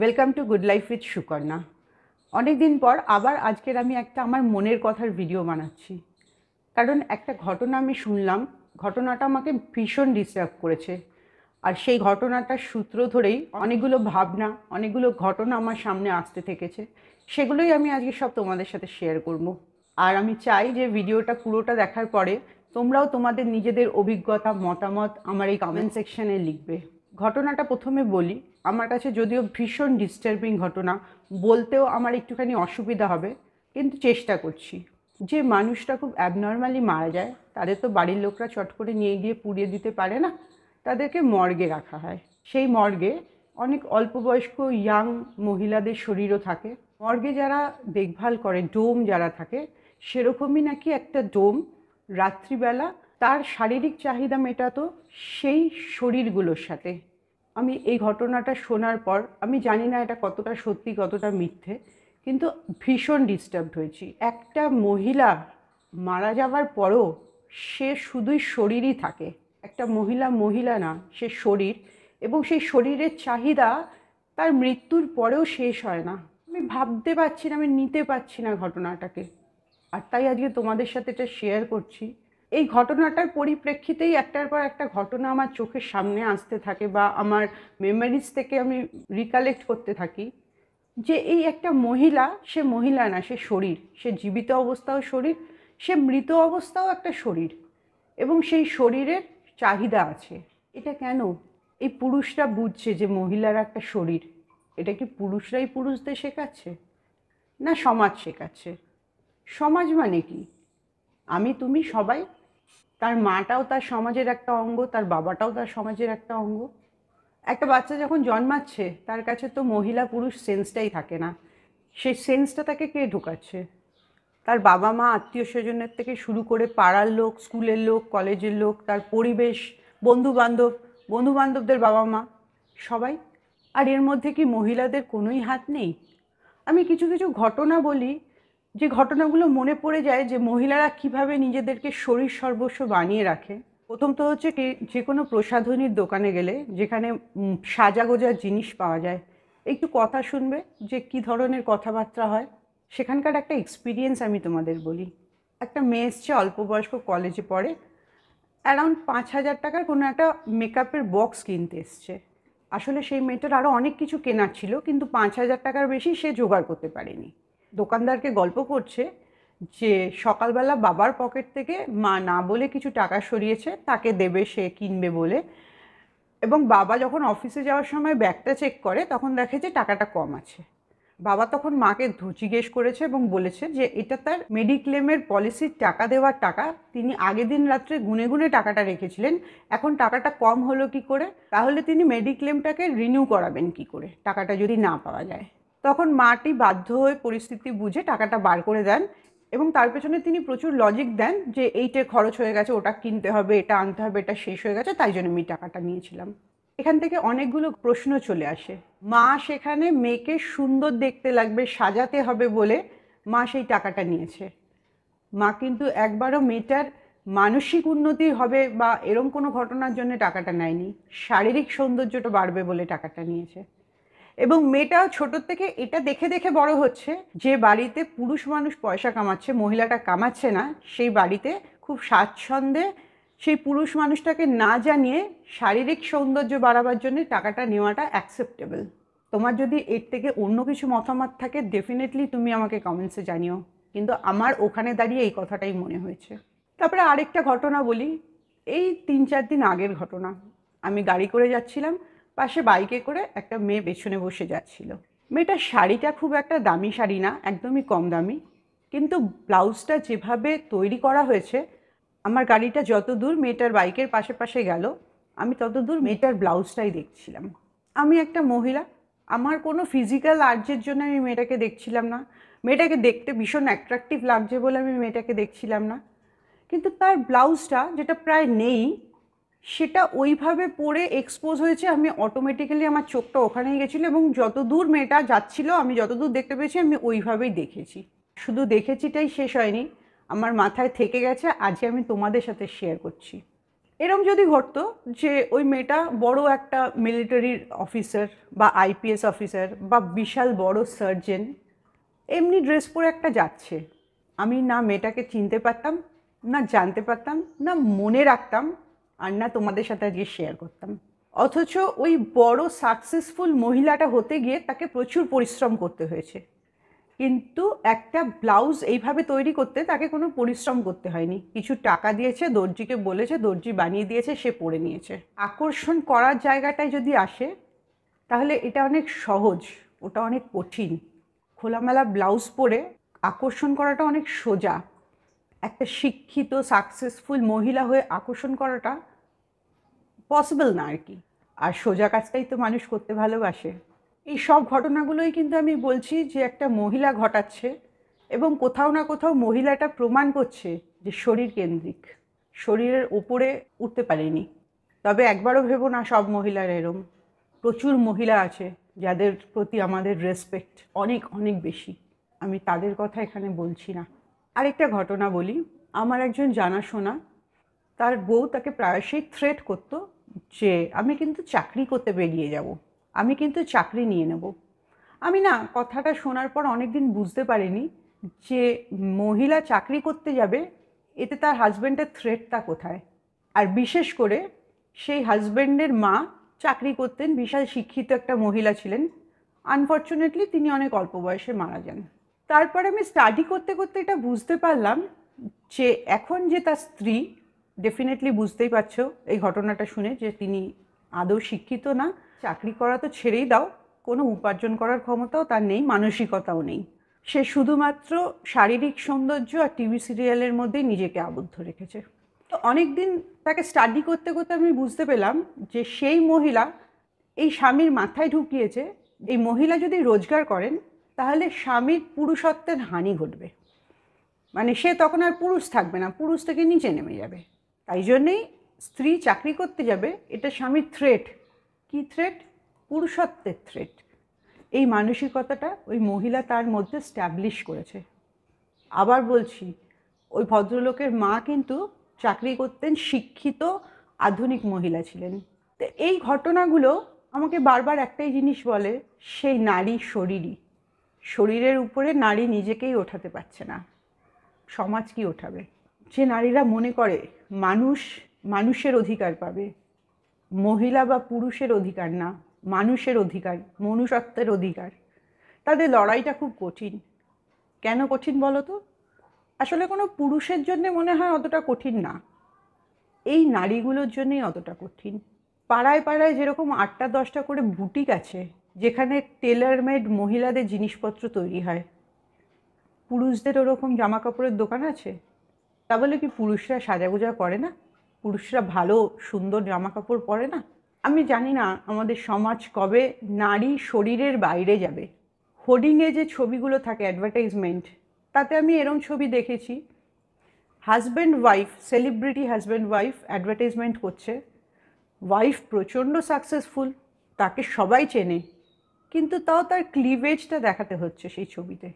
welcome to good life with Sukarna অনেক দিন পর আবার আজকের আমি একটা আমার মনের কথার ভিডিও বানাচ্ছি কারণ একটা ঘটনা আমি শুনলাম ঘটনাটা আমাকে ভীষণ ডিস্টার্ব করেছে আর সেই ঘটনাটার সূত্র ধরেই অনেকগুলো ভাবনা অনেকগুলো ঘটনা আমার সামনে আসতে থেকেছে সেগুলোই আমি আজকে সব তোমাদের সাথে শেয়ার করব আর আমি চাই যে ভিডিওটা পুরোটা দেখার পরে তোমরাও তোমাদের নিজেদের অভিজ্ঞতা মতামত আমার এই কমেন্ট সেকশানে লিখবে ঘটনাটা প্রথমে বলি আমার কাছে যদিও ভীষণ ডিস্টার্বিং ঘটনা বলতেও আমার একটুখানি অসুবিধা হবে কিন্তু চেষ্টা করছি যে মানুষটা খুব অ্যাবনর্মালি মারা যায় তাদের তো বাড়ির লোকরা চট করে নিয়ে গিয়ে পুড়িয়ে দিতে পারে না তাদেরকে মর্গে রাখা হয় সেই মর্গে অনেক অল্প বয়স্ক ইয়াং মহিলাদের শরীরও থাকে মর্গে যারা দেখভাল করে ডোম যারা থাকে সেরকমই নাকি একটা ডোম রাত্রিবেলা তার শারীরিক চাহিদা মেটাতো সেই শরীরগুলোর সাথে আমি এই ঘটনাটা শোনার পর আমি জানি না এটা কতটা সত্যি কতটা মিথ্যে কিন্তু ভীষণ ডিস্টার্বড হয়েছি একটা মহিলা মারা যাওয়ার পরও সে শুধুই শরীরই থাকে একটা মহিলা মহিলা না সে শরীর এবং সেই শরীরের চাহিদা তার মৃত্যুর পরেও শেষ হয় না আমি ভাবতে পারছি না আমি নিতে পারছি না ঘটনাটাকে আর তাই আজকে তোমাদের সাথে এটা শেয়ার করছি এই ঘটনাটার পরিপ্রেক্ষিতেই একটার পর একটা ঘটনা আমার চোখের সামনে আসতে থাকে বা আমার মেমোরিজ থেকে আমি রিকালেক্ট করতে থাকি যে এই একটা মহিলা সে মহিলা না সে শরীর সে জীবিত অবস্থাও শরীর সে মৃত অবস্থাও একটা শরীর এবং সেই শরীরের চাহিদা আছে এটা কেন এই পুরুষরা বুঝছে যে মহিলার একটা শরীর এটা কি পুরুষরাই পুরুষদের শেখাচ্ছে না সমাজ শেখাচ্ছে সমাজ মানে কি আমি তুমি সবাই তার মাটাও তার সমাজের একটা অঙ্গ তার বাবাটাও তার সমাজের একটা অঙ্গ একটা বাচ্চা যখন জন্মাচ্ছে তার কাছে তো মহিলা পুরুষ সেন্সটাই থাকে না সেই সেন্সটা তাকে কে ঢোকাচ্ছে তার বাবা মা আত্মীয় স্বজনের থেকে শুরু করে পাড়ার লোক স্কুলের লোক কলেজের লোক তার পরিবেশ বন্ধু বান্ধব বন্ধু বান্ধবদের বাবা মা সবাই আর এর মধ্যে কি মহিলাদের কোনোই হাত নেই আমি কিছু কিছু ঘটনা বলি যে ঘটনাগুলো মনে পড়ে যায় যে মহিলারা কিভাবে নিজেদেরকে শরীর সর্বস্ব বানিয়ে রাখে প্রথম তো হচ্ছে কি যে কোনো প্রসাধনীর দোকানে গেলে যেখানে সাজাগোজা জিনিস পাওয়া যায় একটু কথা শুনবে যে কি ধরনের কথাবার্তা হয় সেখানকার একটা এক্সপিরিয়েন্স আমি তোমাদের বলি একটা মেয়ে এসছে অল্প বয়স্ক কলেজে পড়ে অ্যারাউন্ড পাঁচ হাজার টাকার কোনো একটা মেকআপের বক্স কিনতে এসছে আসলে সেই মেয়েটার আরও অনেক কিছু কেনার ছিল কিন্তু পাঁচ হাজার টাকার বেশি সে জোগাড় করতে পারেনি দোকানদারকে গল্প করছে যে সকালবেলা বাবার পকেট থেকে মা না বলে কিছু টাকা সরিয়েছে তাকে দেবে সে কিনবে বলে এবং বাবা যখন অফিসে যাওয়ার সময় ব্যাগটা চেক করে তখন দেখে যে টাকাটা কম আছে বাবা তখন মাকে জিজ্ঞেস করেছে এবং বলেছে যে এটা তার মেডিক্লেমের পলিসির টাকা দেওয়ার টাকা তিনি আগের দিন রাত্রে গুনে গুনে টাকাটা রেখেছিলেন এখন টাকাটা কম হলো কি করে তাহলে তিনি মেডিক্লেমটাকে রিনিউ করাবেন কি করে টাকাটা যদি না পাওয়া যায় তখন মাটি বাধ্য হয়ে পরিস্থিতি বুঝে টাকাটা বার করে দেন এবং তার পেছনে তিনি প্রচুর লজিক দেন যে এইটা খরচ হয়ে গেছে ওটা কিনতে হবে এটা আনতে হবে এটা শেষ হয়ে গেছে তাই জন্য আমি টাকাটা নিয়েছিলাম এখান থেকে অনেকগুলো প্রশ্ন চলে আসে মা সেখানে মেয়েকে সুন্দর দেখতে লাগবে সাজাতে হবে বলে মা সেই টাকাটা নিয়েছে মা কিন্তু একবারও মেয়েটার মানসিক উন্নতি হবে বা এরম কোনো ঘটনার জন্য টাকাটা নেয়নি শারীরিক সৌন্দর্যটা বাড়বে বলে টাকাটা নিয়েছে এবং মেয়েটা ছোটোর থেকে এটা দেখে দেখে বড় হচ্ছে যে বাড়িতে পুরুষ মানুষ পয়সা কামাচ্ছে মহিলাটা কামাচ্ছে না সেই বাড়িতে খুব স্বাচ্ছন্দে সেই পুরুষ মানুষটাকে না জানিয়ে শারীরিক সৌন্দর্য বাড়াবার জন্য টাকাটা নেওয়াটা অ্যাকসেপ্টেবল তোমার যদি এর থেকে অন্য কিছু মতামত থাকে ডেফিনেটলি তুমি আমাকে কমেন্টসে জানিও কিন্তু আমার ওখানে দাঁড়িয়ে এই কথাটাই মনে হয়েছে তারপরে আরেকটা ঘটনা বলি এই তিন চার দিন আগের ঘটনা আমি গাড়ি করে যাচ্ছিলাম পাশে বাইকে করে একটা মেয়ে পেছনে বসে যাচ্ছিল মেয়েটার শাড়িটা খুব একটা দামি শাড়ি না একদমই কম দামি কিন্তু ব্লাউজটা যেভাবে তৈরি করা হয়েছে আমার গাড়িটা যত দূর মেয়েটার বাইকের পাশে পাশে গেল আমি তত দূর মেয়েটার ব্লাউজটাই দেখছিলাম আমি একটা মহিলা আমার কোনো ফিজিক্যাল আর্জের জন্য আমি মেয়েটাকে দেখছিলাম না মেয়েটাকে দেখতে ভীষণ অ্যাট্রাকটিভ লাগছে বলে আমি মেয়েটাকে দেখছিলাম না কিন্তু তার ব্লাউজটা যেটা প্রায় নেই সেটা ওইভাবে পড়ে এক্সপোজ হয়েছে আমি অটোমেটিক্যালি আমার চোখটা ওখানেই গেছিলো এবং যত দূর মেয়েটা যাচ্ছিলো আমি যত দূর দেখতে পেয়েছি আমি ওইভাবেই দেখেছি শুধু দেখেছিটাই শেষ হয়নি আমার মাথায় থেকে গেছে আজকে আমি তোমাদের সাথে শেয়ার করছি এরম যদি ঘটতো যে ওই মেয়েটা বড় একটা মিলিটারির অফিসার বা আইপিএস অফিসার বা বিশাল বড় সার্জেন এমনি ড্রেস পরে একটা যাচ্ছে আমি না মেয়েটাকে চিনতে পারতাম না জানতে পারতাম না মনে রাখতাম আর না তোমাদের সাথে আজকে শেয়ার করতাম অথচ ওই বড় সাকসেসফুল মহিলাটা হতে গিয়ে তাকে প্রচুর পরিশ্রম করতে হয়েছে কিন্তু একটা ব্লাউজ এইভাবে তৈরি করতে তাকে কোনো পরিশ্রম করতে হয়নি কিছু টাকা দিয়েছে দর্জিকে বলেছে দর্জি বানিয়ে দিয়েছে সে পরে নিয়েছে আকর্ষণ করার জায়গাটায় যদি আসে তাহলে এটা অনেক সহজ ওটা অনেক কঠিন খোলামেলা ব্লাউজ পরে আকর্ষণ করাটা অনেক সোজা একটা শিক্ষিত সাকসেসফুল মহিলা হয়ে আকর্ষণ করাটা পসিবল না আর কি আর সোজা কাজটাই তো মানুষ করতে ভালোবাসে এই সব ঘটনাগুলোই কিন্তু আমি বলছি যে একটা মহিলা ঘটাচ্ছে এবং কোথাও না কোথাও মহিলাটা প্রমাণ করছে যে শরীর কেন্দ্রিক শরীরের ওপরে উঠতে পারেনি তবে একবারও ভেবো না সব মহিলার এরম প্রচুর মহিলা আছে যাদের প্রতি আমাদের রেসপেক্ট অনেক অনেক বেশি আমি তাদের কথা এখানে বলছি না আরেকটা ঘটনা বলি আমার একজন জানাশোনা তার বউ তাকে প্রায়শই থ্রেট করত যে আমি কিন্তু চাকরি করতে বেরিয়ে যাব আমি কিন্তু চাকরি নিয়ে নেব আমি না কথাটা শোনার পর অনেক দিন বুঝতে পারিনি যে মহিলা চাকরি করতে যাবে এতে তার হাজব্যান্ডের থ্রেটটা কোথায় আর বিশেষ করে সেই হাজব্যান্ডের মা চাকরি করতেন বিশাল শিক্ষিত একটা মহিলা ছিলেন আনফর্চুনেটলি তিনি অনেক অল্প বয়সে মারা যান তারপরে আমি স্টাডি করতে করতে এটা বুঝতে পারলাম যে এখন যে তার স্ত্রী ডেফিনেটলি বুঝতেই পারছো এই ঘটনাটা শুনে যে তিনি আদৌ শিক্ষিত না চাকরি করা তো ছেড়েই দাও কোনো উপার্জন করার ক্ষমতাও তার নেই মানসিকতাও নেই সে শুধুমাত্র শারীরিক সৌন্দর্য আর টিভি সিরিয়ালের মধ্যেই নিজেকে আবদ্ধ রেখেছে তো অনেক দিন তাকে স্টাডি করতে করতে আমি বুঝতে পেলাম যে সেই মহিলা এই স্বামীর মাথায় ঢুকিয়েছে এই মহিলা যদি রোজগার করেন তাহলে স্বামীর পুরুষত্বের হানি ঘটবে মানে সে তখন আর পুরুষ থাকবে না পুরুষ থেকে নিচে নেমে যাবে তাই জন্যেই স্ত্রী চাকরি করতে যাবে এটা স্বামীর থ্রেট কি থ্রেট পুরুষত্বের থ্রেট এই মানসিকতাটা ওই মহিলা তার মধ্যে স্ট্যাবলিশ করেছে আবার বলছি ওই ভদ্রলোকের মা কিন্তু চাকরি করতেন শিক্ষিত আধুনিক মহিলা ছিলেন তো এই ঘটনাগুলো আমাকে বারবার একটাই জিনিস বলে সেই নারী শরীরই শরীরের উপরে নারী নিজেকেই ওঠাতে পারছে না সমাজ কি ওঠাবে যে নারীরা মনে করে মানুষ মানুষের অধিকার পাবে মহিলা বা পুরুষের অধিকার না মানুষের অধিকার মনুষ্যত্বের অধিকার তাদের লড়াইটা খুব কঠিন কেন কঠিন বলো তো আসলে কোনো পুরুষের জন্য মনে হয় অতটা কঠিন না এই নারীগুলোর জন্যই অতটা কঠিন পাড়ায় পাড়ায় যেরকম আটটা দশটা করে বুটিক আছে যেখানে টেলার মেড মহিলাদের জিনিসপত্র তৈরি হয় পুরুষদের ওরকম জামা কাপড়ের দোকান আছে তা বলে কি পুরুষরা সাজাগোজা করে না পুরুষরা ভালো সুন্দর জামা কাপড় পরে না আমি জানি না আমাদের সমাজ কবে নারী শরীরের বাইরে যাবে হোর্ডিংয়ে যে ছবিগুলো থাকে অ্যাডভার্টাইজমেন্ট তাতে আমি এরম ছবি দেখেছি husband wife celebrity husband wife advertisement করছে ওয়াইফ প্রচণ্ড সাকসেসফুল তাকে সবাই চেনে কিন্তু তাও তার ক্লিভেজটা দেখাতে হচ্ছে সেই ছবিতে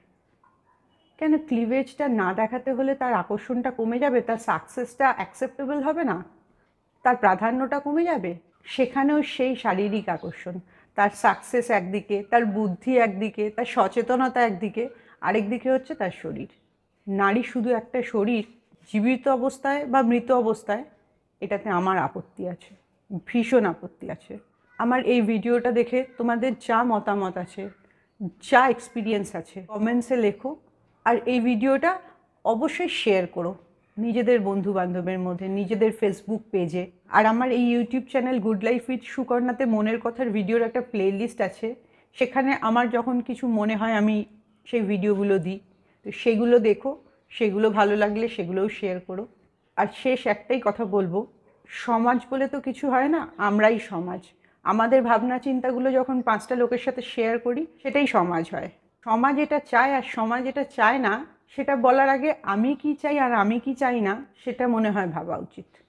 কেন ক্লিভেজটা না দেখাতে হলে তার আকর্ষণটা কমে যাবে তার সাকসেসটা অ্যাকসেপ্টেবল হবে না তার প্রাধান্যটা কমে যাবে সেখানেও সেই শারীরিক আকর্ষণ তার সাকসেস একদিকে তার বুদ্ধি একদিকে তার সচেতনতা একদিকে আরেকদিকে হচ্ছে তার শরীর নারী শুধু একটা শরীর জীবিত অবস্থায় বা মৃত অবস্থায় এটাতে আমার আপত্তি আছে ভীষণ আপত্তি আছে আমার এই ভিডিওটা দেখে তোমাদের যা মতামত আছে যা এক্সপিরিয়েন্স আছে কমেন্টসে লেখো আর এই ভিডিওটা অবশ্যই শেয়ার করো নিজেদের বন্ধু বান্ধবের মধ্যে নিজেদের ফেসবুক পেজে আর আমার এই YouTube channel good life with সুকর্ণাতে মনের কথার ভিডিওর একটা প্লেলিস্ট আছে সেখানে আমার যখন কিছু মনে হয় আমি সেই ভিডিওগুলো দিই তো সেগুলো দেখো সেগুলো ভালো লাগলে সেগুলোও শেয়ার করো আর শেষ একটাই কথা বলবো সমাজ বলে তো কিছু হয় না আমরাই সমাজ আমাদের ভাবনা চিন্তাগুলো যখন পাঁচটা লোকের সাথে শেয়ার করি সেটাই সমাজ হয় সমাজ এটা চায় আর সমাজ এটা চায় না সেটা বলার আগে আমি কি চাই আর আমি কি চাই না সেটা মনে হয় ভাবা উচিত